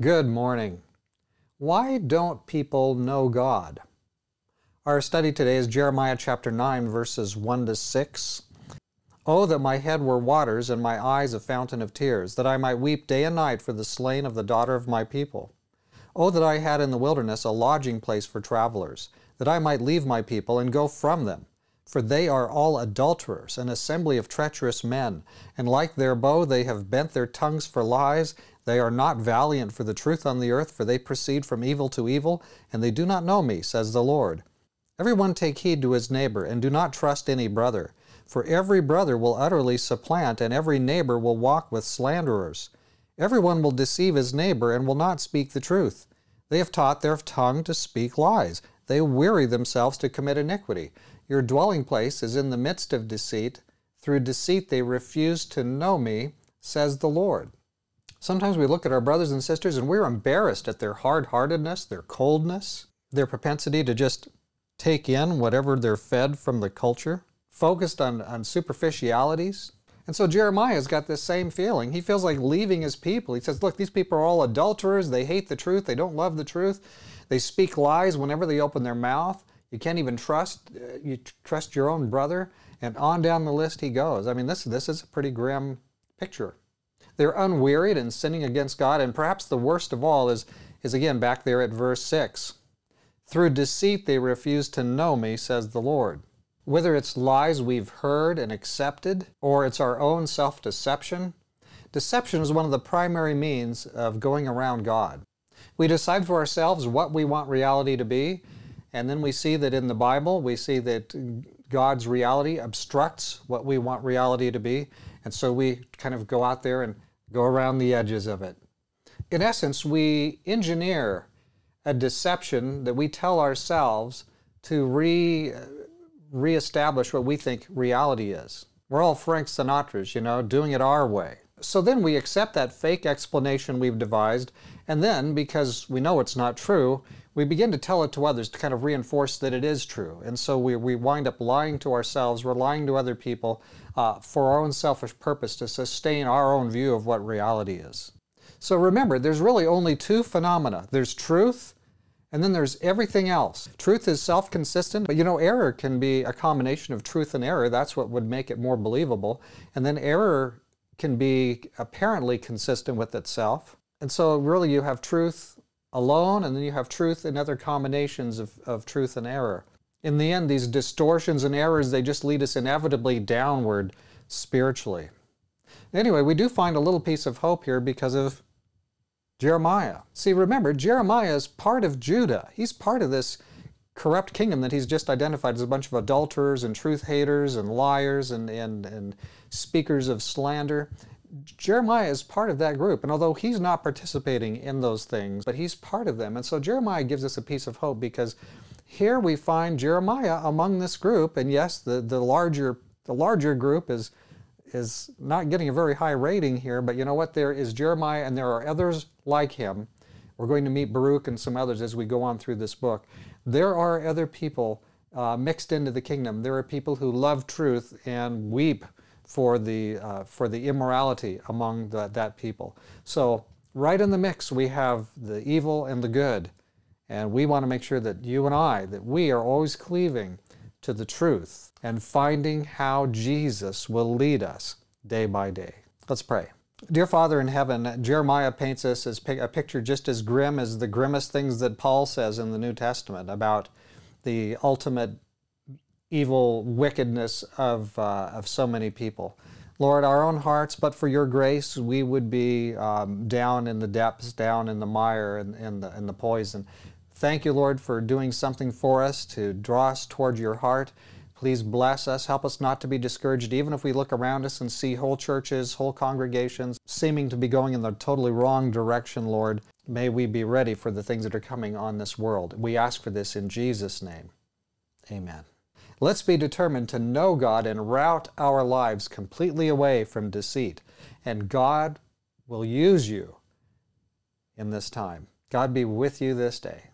Good morning. Why don't people know God? Our study today is Jeremiah chapter 9, verses 1 to 6. Oh, that my head were waters and my eyes a fountain of tears, that I might weep day and night for the slain of the daughter of my people. Oh, that I had in the wilderness a lodging place for travelers, that I might leave my people and go from them. For they are all adulterers, an assembly of treacherous men, and like their bow they have bent their tongues for lies, they are not valiant for the truth on the earth, for they proceed from evil to evil, and they do not know me, says the Lord. Every one take heed to his neighbor, and do not trust any brother, for every brother will utterly supplant, and every neighbor will walk with slanderers. Every one will deceive his neighbor, and will not speak the truth. They have taught their tongue to speak lies. They weary themselves to commit iniquity. Your dwelling place is in the midst of deceit. Through deceit they refuse to know me, says the Lord. Sometimes we look at our brothers and sisters and we're embarrassed at their hard heartedness, their coldness, their propensity to just take in whatever they're fed from the culture, focused on, on superficialities. And so Jeremiah's got this same feeling. He feels like leaving his people. He says, Look, these people are all adulterers. They hate the truth. They don't love the truth. They speak lies whenever they open their mouth. You can't even trust uh, you trust your own brother, and on down the list he goes. I mean, this this is a pretty grim picture. They're unwearied in sinning against God. And perhaps the worst of all is, is again back there at verse 6. Through deceit they refuse to know me, says the Lord. Whether it's lies we've heard and accepted, or it's our own self deception, deception is one of the primary means of going around God. We decide for ourselves what we want reality to be, and then we see that in the Bible, we see that God's reality obstructs what we want reality to be. And so we kind of go out there and go around the edges of it. In essence, we engineer a deception that we tell ourselves to re reestablish what we think reality is. We're all Frank Sinatras, you know, doing it our way. So then we accept that fake explanation we've devised, and then, because we know it's not true, we begin to tell it to others to kind of reinforce that it is true. And so we, we wind up lying to ourselves, we're lying to other people uh, for our own selfish purpose to sustain our own view of what reality is. So remember, there's really only two phenomena there's truth, and then there's everything else. Truth is self consistent, but you know, error can be a combination of truth and error. That's what would make it more believable. And then error can be apparently consistent with itself. And so, really, you have truth alone, and then you have truth in other combinations of, of truth and error. In the end, these distortions and errors, they just lead us inevitably downward spiritually. Anyway, we do find a little piece of hope here because of Jeremiah. See, remember, Jeremiah is part of Judah. He's part of this corrupt kingdom that he's just identified as a bunch of adulterers and truth haters and liars and, and, and speakers of slander. Jeremiah is part of that group, and although he's not participating in those things, but he's part of them. And so Jeremiah gives us a piece of hope because here we find Jeremiah among this group, and yes, the, the larger the larger group is is not getting a very high rating here, but you know what? There is Jeremiah and there are others like him we're going to meet Baruch and some others as we go on through this book. There are other people uh, mixed into the kingdom. There are people who love truth and weep for the, uh, for the immorality among the, that people. So, right in the mix, we have the evil and the good. And we want to make sure that you and I, that we are always cleaving to the truth and finding how Jesus will lead us day by day. Let's pray. Dear Father in heaven, Jeremiah paints us as a picture just as grim as the grimmest things that Paul says in the New Testament about the ultimate evil wickedness of, uh, of so many people. Lord, our own hearts, but for your grace, we would be um, down in the depths, down in the mire and, in the, in the poison. Thank you, Lord, for doing something for us to draw us toward your heart. Please bless us. Help us not to be discouraged, even if we look around us and see whole churches, whole congregations seeming to be going in the totally wrong direction, Lord. May we be ready for the things that are coming on this world. We ask for this in Jesus' name. Amen. Let's be determined to know God and route our lives completely away from deceit. And God will use you in this time. God be with you this day.